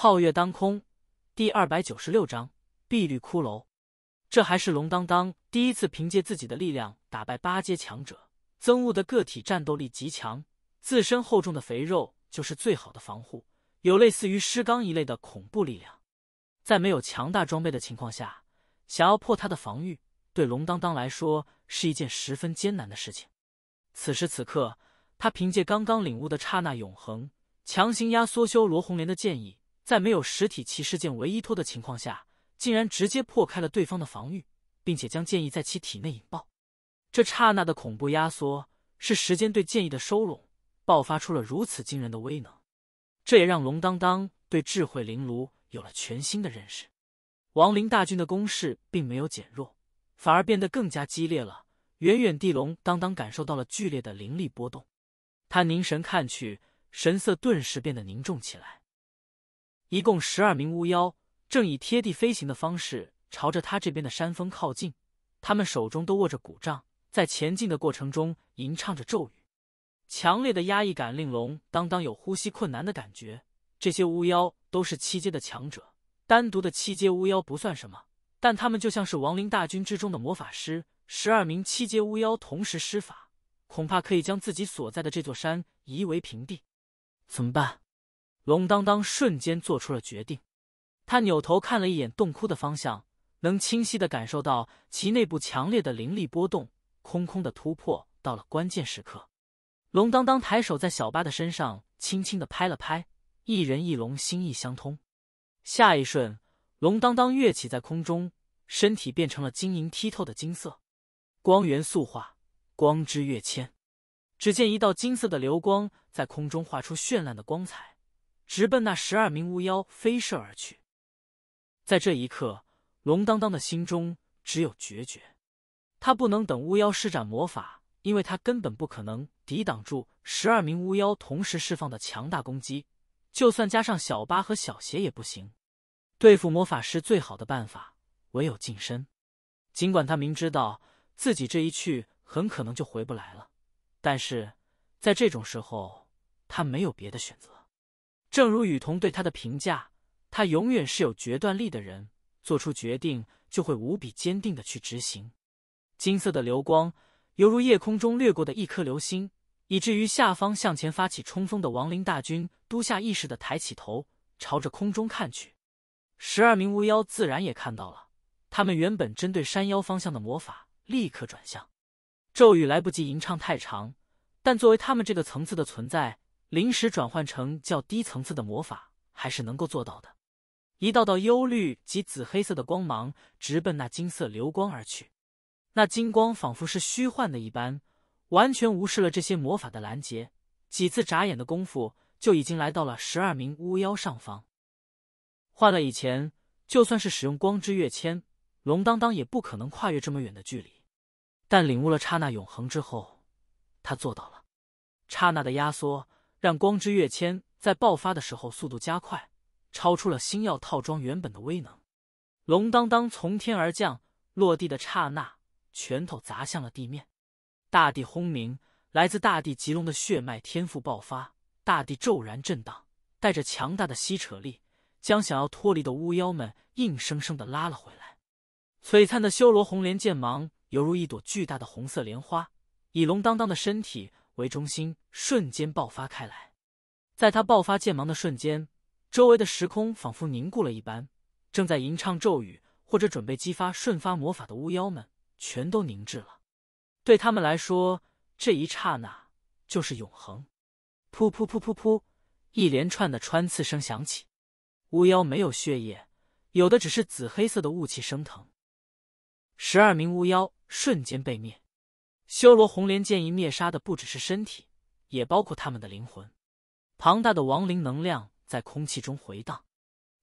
皓月当空，第二百九十六章碧绿骷髅。这还是龙当当第一次凭借自己的力量打败八阶强者。憎恶的个体战斗力极强，自身厚重的肥肉就是最好的防护，有类似于尸钢一类的恐怖力量。在没有强大装备的情况下，想要破他的防御，对龙当当来说是一件十分艰难的事情。此时此刻，他凭借刚刚领悟的刹那永恒，强行压缩修罗红莲的剑意。在没有实体骑士剑为依托的情况下，竟然直接破开了对方的防御，并且将剑意在其体内引爆。这刹那的恐怖压缩，是时间对剑意的收拢，爆发出了如此惊人的威能。这也让龙当当对智慧灵炉有了全新的认识。亡灵大军的攻势并没有减弱，反而变得更加激烈了。远远地，龙当当感受到了剧烈的灵力波动，他凝神看去，神色顿时变得凝重起来。一共十二名巫妖，正以贴地飞行的方式朝着他这边的山峰靠近。他们手中都握着鼓杖，在前进的过程中吟唱着咒语。强烈的压抑感令龙当当有呼吸困难的感觉。这些巫妖都是七阶的强者，单独的七阶巫妖不算什么，但他们就像是亡灵大军之中的魔法师。十二名七阶巫妖同时施法，恐怕可以将自己所在的这座山夷为平地。怎么办？龙当当瞬间做出了决定，他扭头看了一眼洞窟的方向，能清晰的感受到其内部强烈的灵力波动。空空的突破到了关键时刻，龙当当抬手在小八的身上轻轻的拍了拍，一人一龙心意相通。下一瞬，龙当当跃起在空中，身体变成了晶莹剔透的金色，光元素化，光之跃迁。只见一道金色的流光在空中画出绚烂的光彩。直奔那十二名巫妖飞射而去，在这一刻，龙当当的心中只有决绝。他不能等巫妖施展魔法，因为他根本不可能抵挡住十二名巫妖同时释放的强大攻击。就算加上小巴和小邪也不行。对付魔法师最好的办法唯有近身。尽管他明知道自己这一去很可能就回不来了，但是在这种时候，他没有别的选择。正如雨桐对他的评价，他永远是有决断力的人，做出决定就会无比坚定的去执行。金色的流光犹如夜空中掠过的一颗流星，以至于下方向前发起冲锋的亡灵大军都下意识的抬起头，朝着空中看去。十二名巫妖自然也看到了，他们原本针对山妖方向的魔法立刻转向。咒语来不及吟唱太长，但作为他们这个层次的存在。临时转换成较低层次的魔法还是能够做到的。一道道幽绿及紫黑色的光芒直奔那金色流光而去，那金光仿佛是虚幻的一般，完全无视了这些魔法的拦截。几次眨眼的功夫，就已经来到了十二名巫妖上方。换了以前，就算是使用光之跃迁，龙当当也不可能跨越这么远的距离。但领悟了刹那永恒之后，他做到了。刹那的压缩。让光之跃迁在爆发的时候速度加快，超出了星耀套装原本的威能。龙当当从天而降，落地的刹那，拳头砸向了地面，大地轰鸣。来自大地极龙的血脉天赋爆发，大地骤然震荡，带着强大的吸扯力，将想要脱离的巫妖们硬生生的拉了回来。璀璨的修罗红莲剑芒，犹如一朵巨大的红色莲花，以龙当当的身体。为中心，瞬间爆发开来。在他爆发剑芒的瞬间，周围的时空仿佛凝固了一般。正在吟唱咒语或者准备激发瞬发魔法的巫妖们，全都凝滞了。对他们来说，这一刹那就是永恒。噗噗噗噗噗！一连串的穿刺声响起，巫妖没有血液，有的只是紫黑色的雾气升腾。十二名巫妖瞬间被灭。修罗红莲建议灭杀的不只是身体，也包括他们的灵魂。庞大的亡灵能量在空气中回荡。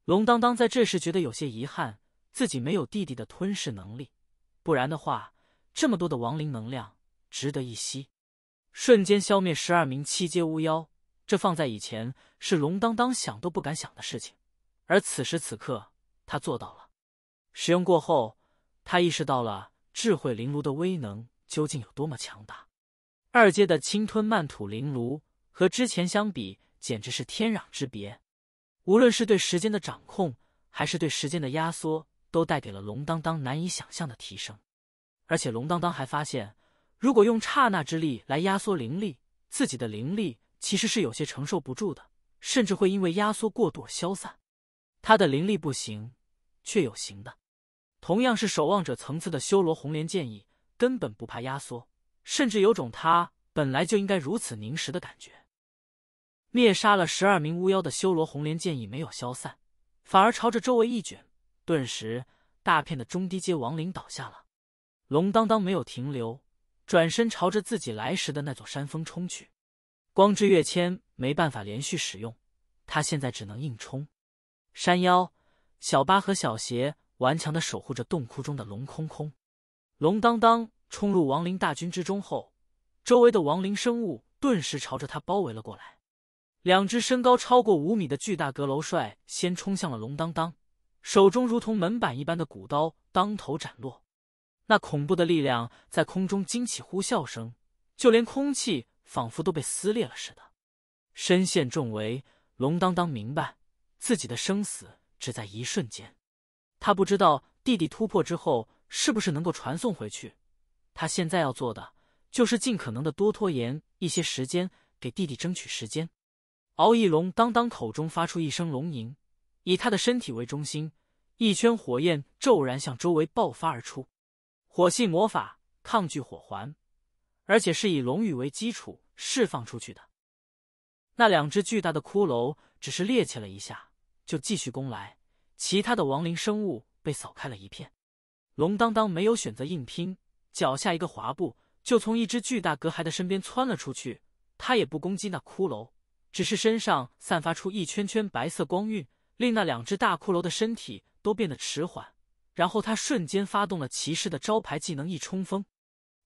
龙当当在这时觉得有些遗憾，自己没有弟弟的吞噬能力，不然的话，这么多的亡灵能量值得一吸。瞬间消灭十二名七阶巫妖，这放在以前是龙当当想都不敢想的事情，而此时此刻，他做到了。使用过后，他意识到了智慧灵炉的威能。究竟有多么强大？二阶的侵吞曼土灵炉和之前相比，简直是天壤之别。无论是对时间的掌控，还是对时间的压缩，都带给了龙当当难以想象的提升。而且龙当当还发现，如果用刹那之力来压缩灵力，自己的灵力其实是有些承受不住的，甚至会因为压缩过度消散。他的灵力不行，却有形的。同样是守望者层次的修罗红莲剑意。根本不怕压缩，甚至有种他本来就应该如此凝实的感觉。灭杀了十二名巫妖的修罗红莲剑已没有消散，反而朝着周围一卷，顿时大片的中低阶亡灵倒下了。龙当当没有停留，转身朝着自己来时的那座山峰冲去。光之跃迁没办法连续使用，他现在只能硬冲。山腰，小八和小邪顽强的守护着洞窟中的龙空空。龙当当冲入亡灵大军之中后，周围的亡灵生物顿时朝着他包围了过来。两只身高超过五米的巨大阁楼率先冲向了龙当当，手中如同门板一般的骨刀当头斩落，那恐怖的力量在空中惊起呼啸声，就连空气仿佛都被撕裂了似的。身陷重围，龙当当明白自己的生死只在一瞬间，他不知道弟弟突破之后。是不是能够传送回去？他现在要做的就是尽可能的多拖延一些时间，给弟弟争取时间。敖翼龙当当口中发出一声龙吟，以他的身体为中心，一圈火焰骤然向周围爆发而出。火系魔法抗拒火环，而且是以龙羽为基础释放出去的。那两只巨大的骷髅只是趔趄了一下，就继续攻来。其他的亡灵生物被扫开了一片。龙当当没有选择硬拼，脚下一个滑步，就从一只巨大隔骸的身边窜了出去。他也不攻击那骷髅，只是身上散发出一圈圈白色光晕，令那两只大骷髅的身体都变得迟缓。然后他瞬间发动了骑士的招牌技能——一冲锋，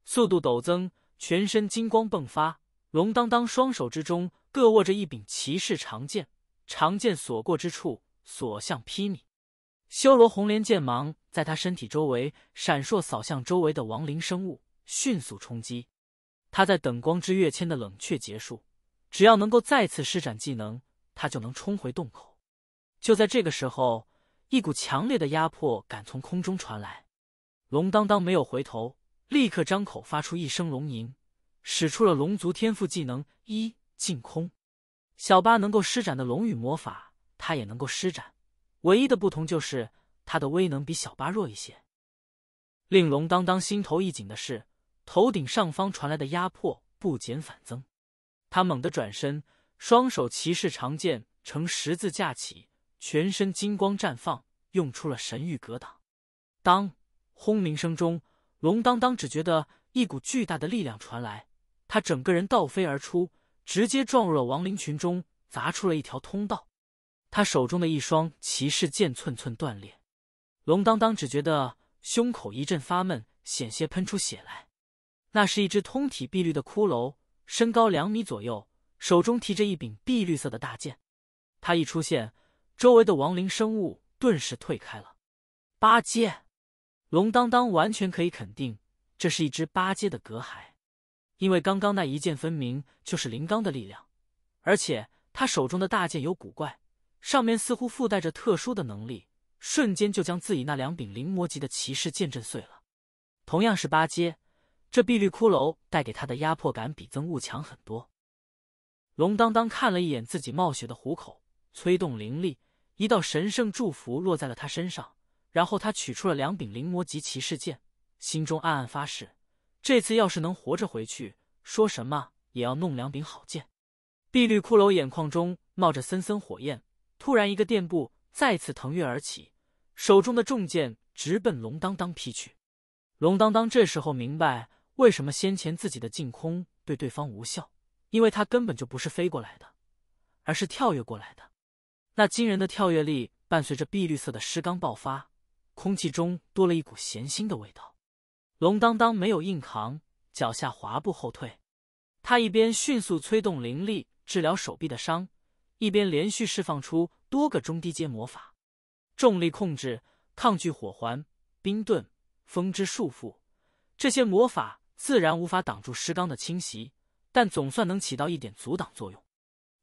速度陡增，全身金光迸发。龙当当双手之中各握着一柄骑士长剑，长剑所过之处，所向披靡。修罗红莲剑芒在他身体周围闪烁，扫向周围的亡灵生物，迅速冲击。他在等光之跃迁的冷却结束，只要能够再次施展技能，他就能冲回洞口。就在这个时候，一股强烈的压迫感从空中传来。龙当当没有回头，立刻张口发出一声龙吟，使出了龙族天赋技能一净空。小巴能够施展的龙语魔法，他也能够施展。唯一的不同就是，他的威能比小八弱一些。令龙当当心头一紧的是，头顶上方传来的压迫不减反增。他猛地转身，双手骑士长剑呈十字架起，全身金光绽放，用出了神域格挡。当轰鸣声中，龙当当只觉得一股巨大的力量传来，他整个人倒飞而出，直接撞入了亡灵群中，砸出了一条通道。他手中的一双骑士剑寸寸断裂，龙当当只觉得胸口一阵发闷，险些喷出血来。那是一只通体碧绿的骷髅，身高两米左右，手中提着一柄碧绿色的大剑。他一出现，周围的亡灵生物顿时退开了。八阶，龙当当完全可以肯定，这是一只八阶的隔海，因为刚刚那一剑分明就是灵罡的力量，而且他手中的大剑有古怪。上面似乎附带着特殊的能力，瞬间就将自己那两柄灵魔级的骑士剑震碎了。同样是八阶，这碧绿骷髅带给他的压迫感比憎物强很多。龙当当看了一眼自己冒血的虎口，催动灵力，一道神圣祝福落在了他身上。然后他取出了两柄灵魔级骑士剑，心中暗暗发誓：这次要是能活着回去，说什么也要弄两柄好剑。碧绿骷髅眼眶中冒着森森火焰。突然，一个垫步再次腾跃而起，手中的重剑直奔龙当当劈去。龙当当这时候明白为什么先前自己的净空对对方无效，因为他根本就不是飞过来的，而是跳跃过来的。那惊人的跳跃力伴随着碧绿色的尸罡爆发，空气中多了一股咸腥的味道。龙当当没有硬扛，脚下滑步后退，他一边迅速催动灵力治疗手臂的伤。一边连续释放出多个中低阶魔法，重力控制、抗拒火环、冰盾、风之束缚，这些魔法自然无法挡住石刚的侵袭，但总算能起到一点阻挡作用。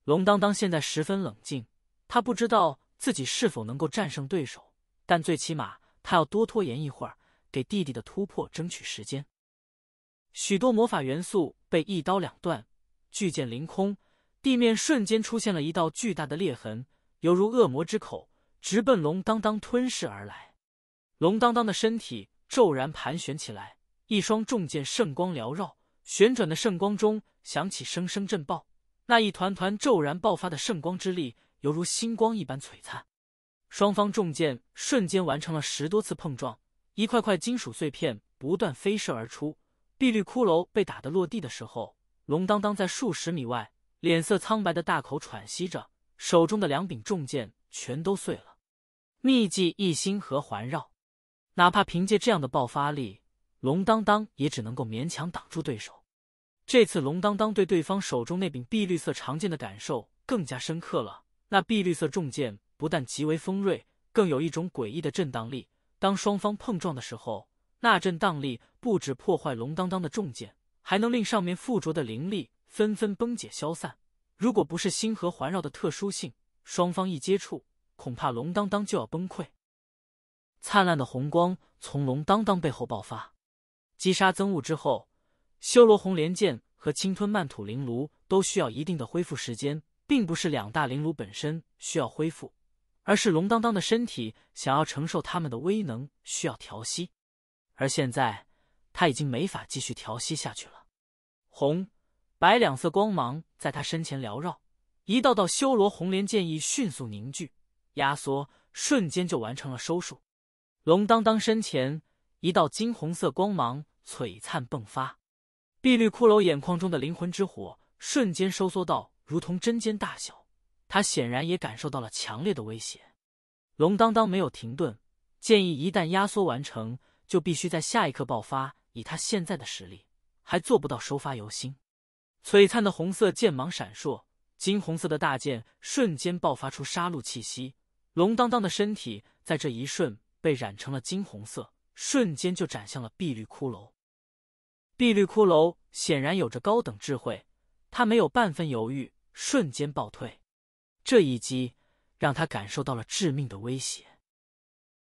龙当当现在十分冷静，他不知道自己是否能够战胜对手，但最起码他要多拖延一会儿，给弟弟的突破争取时间。许多魔法元素被一刀两断，巨剑凌空。地面瞬间出现了一道巨大的裂痕，犹如恶魔之口，直奔龙当当吞噬而来。龙当当的身体骤然盘旋起来，一双重剑圣光缭绕，旋转的圣光中响起声声震爆。那一团团骤然爆发的圣光之力，犹如星光一般璀璨。双方重剑瞬间完成了十多次碰撞，一块块金属碎片不断飞射而出。碧绿骷髅被打得落地的时候，龙当当在数十米外。脸色苍白的大口喘息着，手中的两柄重剑全都碎了。秘技一星河环绕，哪怕凭借这样的爆发力，龙当当也只能够勉强挡住对手。这次，龙当当对对方手中那柄碧绿色长剑的感受更加深刻了。那碧绿色重剑不但极为锋锐，更有一种诡异的震荡力。当双方碰撞的时候，那震荡力不止破坏龙当当的重剑，还能令上面附着的灵力。纷纷崩解消散。如果不是星河环绕的特殊性，双方一接触，恐怕龙当当就要崩溃。灿烂的红光从龙当当背后爆发。击杀憎恶之后，修罗红莲剑和青吞曼土灵炉都需要一定的恢复时间，并不是两大灵炉本身需要恢复，而是龙当当的身体想要承受他们的威能需要调息。而现在，他已经没法继续调息下去了。红。白两色光芒在他身前缭绕，一道道修罗红莲剑意迅速凝聚、压缩，瞬间就完成了收束。龙当当身前一道金红色光芒璀璨迸发，碧绿骷髅眼眶中的灵魂之火瞬间收缩到如同针尖大小。他显然也感受到了强烈的威胁。龙当当没有停顿，剑意一旦压缩完成，就必须在下一刻爆发。以他现在的实力，还做不到收发由心。璀璨的红色剑芒闪烁，金红色的大剑瞬间爆发出杀戮气息。龙当当的身体在这一瞬被染成了金红色，瞬间就斩向了碧绿骷髅。碧绿骷髅显然有着高等智慧，他没有半分犹豫，瞬间暴退。这一击让他感受到了致命的威胁。